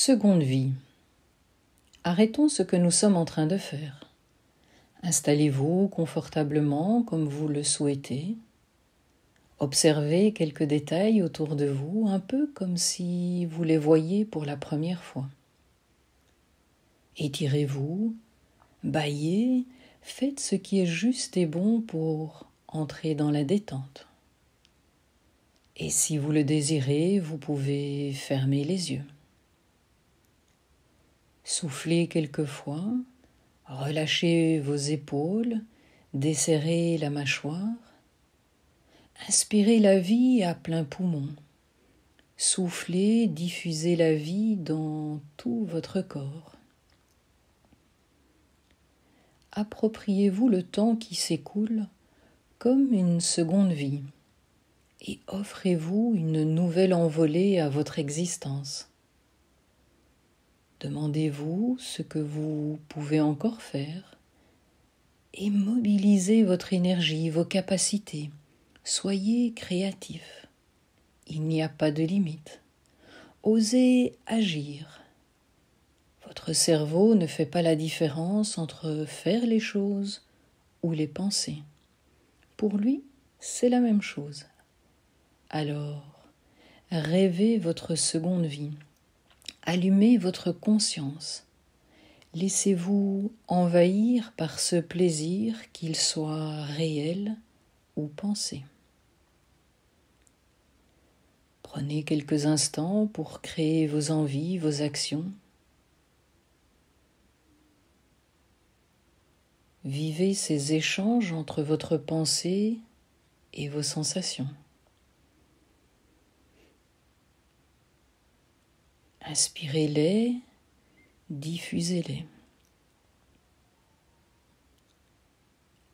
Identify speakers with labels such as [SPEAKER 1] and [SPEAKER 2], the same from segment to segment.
[SPEAKER 1] Seconde vie. Arrêtons ce que nous sommes en train de faire. Installez-vous confortablement comme vous le souhaitez. Observez quelques détails autour de vous, un peu comme si vous les voyiez pour la première fois. Étirez-vous, baillez, faites ce qui est juste et bon pour entrer dans la détente. Et si vous le désirez, vous pouvez fermer les yeux. Soufflez quelquefois, relâchez vos épaules, desserrez la mâchoire. Inspirez la vie à plein poumon. Soufflez, diffusez la vie dans tout votre corps. Appropriez-vous le temps qui s'écoule comme une seconde vie et offrez-vous une nouvelle envolée à votre existence. Demandez-vous ce que vous pouvez encore faire et mobilisez votre énergie, vos capacités. Soyez créatif. Il n'y a pas de limite. Osez agir. Votre cerveau ne fait pas la différence entre faire les choses ou les penser. Pour lui, c'est la même chose. Alors, rêvez votre seconde vie Allumez votre conscience. Laissez-vous envahir par ce plaisir, qu'il soit réel ou pensé. Prenez quelques instants pour créer vos envies, vos actions. Vivez ces échanges entre votre pensée et vos sensations. Inspirez-les, diffusez-les.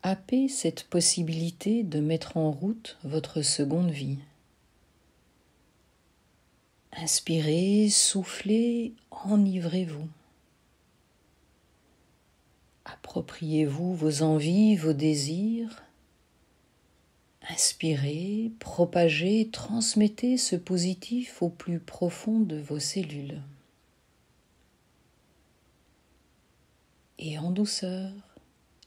[SPEAKER 1] Happez cette possibilité de mettre en route votre seconde vie. Inspirez, soufflez, enivrez-vous. Appropriez-vous vos envies, vos désirs, Inspirez, propagez, transmettez ce positif au plus profond de vos cellules. Et en douceur,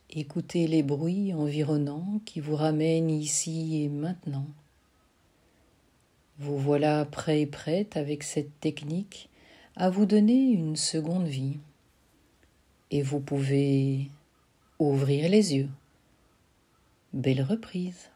[SPEAKER 1] écoutez les bruits environnants qui vous ramènent ici et maintenant. Vous voilà prêt et prête avec cette technique à vous donner une seconde vie. Et vous pouvez ouvrir les yeux. Belle reprise.